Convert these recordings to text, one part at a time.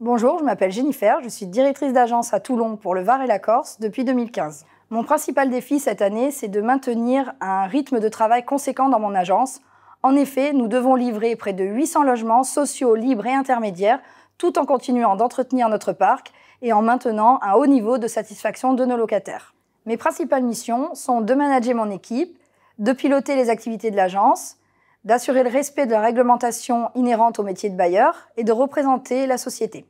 Bonjour, je m'appelle Jennifer, je suis directrice d'agence à Toulon pour le Var et la Corse depuis 2015. Mon principal défi cette année, c'est de maintenir un rythme de travail conséquent dans mon agence. En effet, nous devons livrer près de 800 logements sociaux, libres et intermédiaires, tout en continuant d'entretenir notre parc et en maintenant un haut niveau de satisfaction de nos locataires. Mes principales missions sont de manager mon équipe, de piloter les activités de l'agence, d'assurer le respect de la réglementation inhérente au métier de bailleur et de représenter la société.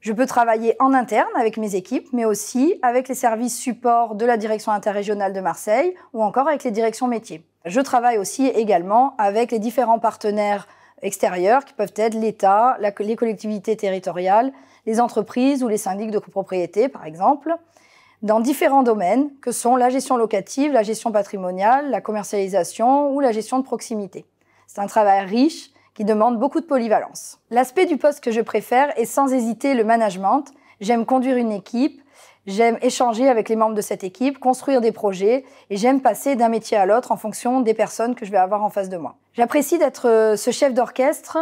Je peux travailler en interne avec mes équipes, mais aussi avec les services support de la direction interrégionale de Marseille ou encore avec les directions métiers. Je travaille aussi également avec les différents partenaires extérieurs qui peuvent être l'État, les collectivités territoriales, les entreprises ou les syndics de copropriété, par exemple dans différents domaines que sont la gestion locative, la gestion patrimoniale, la commercialisation ou la gestion de proximité. C'est un travail riche qui demande beaucoup de polyvalence. L'aspect du poste que je préfère est sans hésiter le management. J'aime conduire une équipe, j'aime échanger avec les membres de cette équipe, construire des projets et j'aime passer d'un métier à l'autre en fonction des personnes que je vais avoir en face de moi. J'apprécie d'être euh, ce chef d'orchestre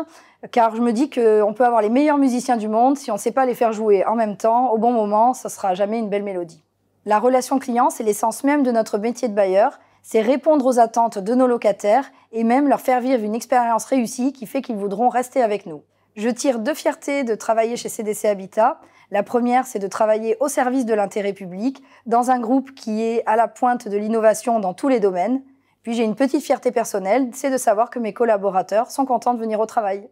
car je me dis qu'on peut avoir les meilleurs musiciens du monde si on ne sait pas les faire jouer en même temps, au bon moment, ce sera jamais une belle mélodie. La relation client, c'est l'essence même de notre métier de bailleur, c'est répondre aux attentes de nos locataires et même leur faire vivre une expérience réussie qui fait qu'ils voudront rester avec nous. Je tire deux fiertés de travailler chez CDC Habitat. La première, c'est de travailler au service de l'intérêt public, dans un groupe qui est à la pointe de l'innovation dans tous les domaines. Puis j'ai une petite fierté personnelle, c'est de savoir que mes collaborateurs sont contents de venir au travail.